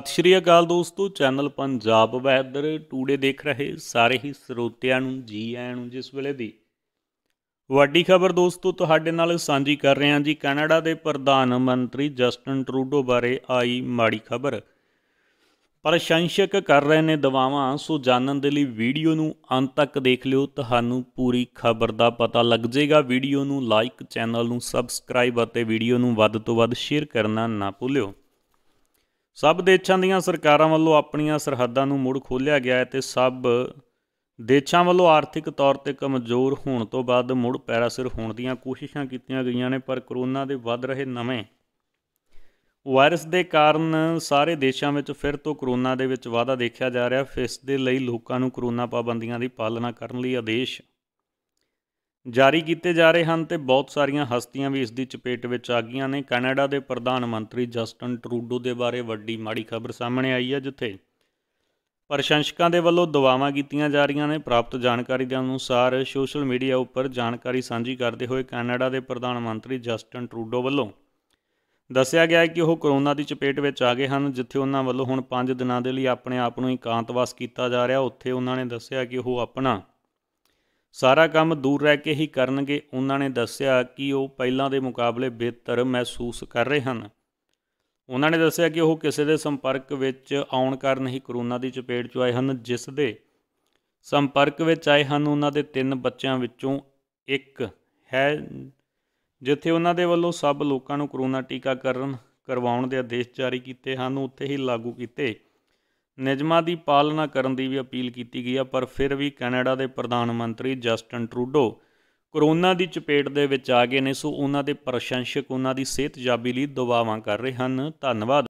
ਸਤਿ ਸ਼੍ਰੀ ਅਕਾਲ ਦੋਸਤੋ channel Punjab weather today ਦੇਖ ਰਹੇ ਸਾਰੇ ਹੀ ਸਰੋਤਿਆਂ ਨੂੰ ਜੀ ਆਇਆਂ ਨੂੰ ਜਿਸ ਵੇਲੇ ਦੀ ਵੱਡੀ ਖਬਰ ਦੋਸਤੋ ਤੁਹਾਡੇ ਨਾਲ ਸਾਂਝੀ ਕਰ ਰਹੇ ਹਾਂ ਜੀ ਕੈਨੇਡਾ ਦੇ ਪ੍ਰਧਾਨ ਮੰਤਰੀ ਜਸਟਨ ਟਰੂਡੋ ਬਾਰੇ ਆਈ ਮਾੜੀ ਖਬਰ ਪ੍ਰਸ਼ੰਸਕ ਕਰ ਰਹੇ ਨੇ ਦਵਾਵਾਂ ਸੋ ਜਾਣਨ ਦੇ ਲਈ ਵੀਡੀਓ ਨੂੰ ਅੰਤ ਤੱਕ ਦੇਖ ਲਿਓ ਤੁਹਾਨੂੰ ਪੂਰੀ ਖਬਰ ਦਾ ਪਤਾ ਲੱਗ ਜਾਏਗਾ ਵੀਡੀਓ ਨੂੰ ਲਾਈਕ ਚੈਨਲ ਨੂੰ ਸਬਸਕ੍ਰਾਈਬ ਅਤੇ ਵੀਡੀਓ ਨੂੰ ਵੱਧ ਤੋਂ ਵੱਧ ਸ਼ੇਅਰ ਕਰਨਾ ਨਾ ਭੁੱਲਿਓ ਸਭ ਦੇਸ਼ਾਂ ਦੀਆਂ ਸਰਕਾਰਾਂ ਵੱਲੋਂ ਆਪਣੀਆਂ ਸਰਹੱਦਾਂ ਨੂੰ ਮੁੜ ਖੋਲ੍ਹਿਆ ਗਿਆ ਹੈ ਤੇ ਸਭ ਦੇਸ਼ਾਂ ਵੱਲੋਂ ਆਰਥਿਕ ਤੌਰ ਤੇ ਕਮਜ਼ੋਰ ਹੋਣ ਤੋਂ ਬਾਅਦ ਮੁੜ ਪੈਰਾਸਿਰ ਹੋਣ ਦੀਆਂ ਕੋਸ਼ਿਸ਼ਾਂ ਕੀਤੀਆਂ ਗਈਆਂ ਨੇ ਪਰ ਕਰੋਨਾ ਦੇ ਵੱਧ ਰਹੇ ਨਵੇਂ ਵਾਇਰਸ ਦੇ ਕਾਰਨ ਸਾਰੇ ਦੇਸ਼ਾਂ ਵਿੱਚ ਫਿਰ ਤੋਂ ਕਰੋਨਾ ਦੇ ਵਿੱਚ ਵਾਧਾ ਦੇਖਿਆ ਜਾ ਰਿਹਾ ਫਿਸ ਦੇ ਲਈ ਲੋਕਾਂ ਨੂੰ ਕਰੋਨਾ ਪਾਬੰਦੀਆਂ ਦੀ ਪਾਲਣਾ ਕਰਨ ਲਈ ਆਦੇਸ਼ ਜਾਰੀ ਕੀਤੇ ਜਾ ਰਹੇ ਹਨ ਤੇ ਬਹੁਤ ਸਾਰੀਆਂ ਹਸਤੀਆਂ ਵੀ ਇਸ ਦੀ ਚਪੇਟ ਵਿੱਚ ਆ ਗਈਆਂ ਨੇ ਕੈਨੇਡਾ ਦੇ ਪ੍ਰਧਾਨ ਮੰਤਰੀ ਜਸਟਨ ਟਰੂਡੋ ਦੇ ਬਾਰੇ ਵੱਡੀ ਮਾੜੀ ਖਬਰ ਸਾਹਮਣੇ ਆਈ ਹੈ ਜਿੱਥੇ ਪ੍ਰਸ਼ੰਸਕਾਂ ਦੇ ਵੱਲੋਂ ਦੁਆਵਾਂ ਕੀਤੀਆਂ ਜਾ ਰਹੀਆਂ ਨੇ ਪ੍ਰਾਪਤ ਜਾਣਕਾਰੀ ਦੇ ਅਨੁਸਾਰ ਸੋਸ਼ਲ ਮੀਡੀਆ ਉੱਪਰ ਜਾਣਕਾਰੀ ਸਾਂਝੀ ਕਰਦੇ ਹੋਏ ਕੈਨੇਡਾ ਦੇ ਪ੍ਰਧਾਨ ਮੰਤਰੀ ਜਸਟਨ ਟਰੂਡੋ ਵੱਲੋਂ ਦੱਸਿਆ ਗਿਆ ਹੈ ਕਿ ਉਹ ਕੋਰੋਨਾ ਦੀ ਚਪੇਟ ਵਿੱਚ ਆ ਗਏ ਹਨ ਜਿੱਥੇ ਉਹਨਾਂ ਵੱਲੋਂ ਹੁਣ 5 ਦਿਨਾਂ ਦੇ ਲਈ ਆਪਣੇ ਆਪ ਨੂੰ ਇਕਾਂਤਵਾਸ ਕੀਤਾ ਜਾ ਰਿਹਾ ਉੱਥੇ ਉਹਨਾਂ ਨੇ ਦੱਸਿਆ ਕਿ ਉਹ ਆਪਣਾ ਸਾਰਾ ਕੰਮ ਦੂਰ ਰਹਿ ਕੇ ਹੀ ਕਰਨਗੇ ਉਹਨਾਂ ਨੇ ਦੱਸਿਆ ਕਿ ਉਹ ਪਹਿਲਾਂ ਦੇ ਮੁਕਾਬਲੇ ਬਿਹਤਰ ਮਹਿਸੂਸ ਕਰ ਰਹੇ ਹਨ ਉਹਨਾਂ ਨੇ ਦੱਸਿਆ ਕਿ ਉਹ ਕਿਸੇ ਦੇ ਸੰਪਰਕ ਵਿੱਚ ਆਉਣ ਕਾਰਨ ਹੀ ਕਰੋਨਾ ਦੀ ਚਪੇਟ 'ਚ ਆਏ ਹਨ ਜਿਸ ਦੇ ਸੰਪਰਕ ਵਿੱਚ ਆਏ ਹਨ ਉਹਨਾਂ ਦੇ ਤਿੰਨ ਬੱਚਿਆਂ ਵਿੱਚੋਂ ਇੱਕ ਹੈ ਜਿੱਥੇ ਉਹਨਾਂ ਦੇ ਵੱਲੋਂ ਸਭ ਲੋਕਾਂ ਨੂੰ ਕਰੋਨਾ ਟੀਕਾਕਰਨ ਕਰਵਾਉਣ ਦੇ ਆਦੇਸ਼ ਜਾਰੀ ਕੀਤੇ ਹਨ ਉੱਥੇ ਹੀ ਲਾਗੂ ਕੀਤੇ ਨਿਯਮਾਂ ਦੀ ਪਾਲਣਾ ਕਰਨ ਦੀ ਵੀ ਅਪੀਲ ਕੀਤੀ ਗਈ ਆ ਪਰ ਫਿਰ ਵੀ ਕੈਨੇਡਾ ਦੇ ਪ੍ਰਧਾਨ ਮੰਤਰੀ ਜਸਟਨ ਟਰੂਡੋ ਕਰੋਨਾ ਦੀ ਚਪੇਟ ਦੇ ਵਿੱਚ ਆ ਗਏ ਨੇ ਸੋ ਉਹਨਾਂ ਦੇ ਪ੍ਰਸ਼ੰਸਕ ਉਹਨਾਂ ਦੀ ਸਿਹਤਯਾਬੀ ਲਈ ਦੁਆਵਾਂ ਕਰ ਰਹੇ ਹਨ ਧੰਨਵਾਦ